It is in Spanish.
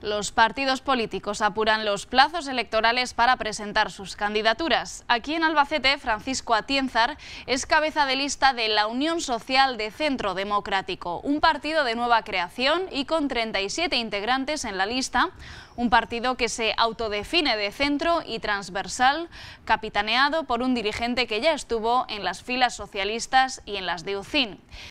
Los partidos políticos apuran los plazos electorales para presentar sus candidaturas. Aquí en Albacete, Francisco Atienzar es cabeza de lista de la Unión Social de Centro Democrático, un partido de nueva creación y con 37 integrantes en la lista, un partido que se autodefine de centro y transversal, capitaneado por un dirigente que ya estuvo en las filas socialistas y en las de UCIN.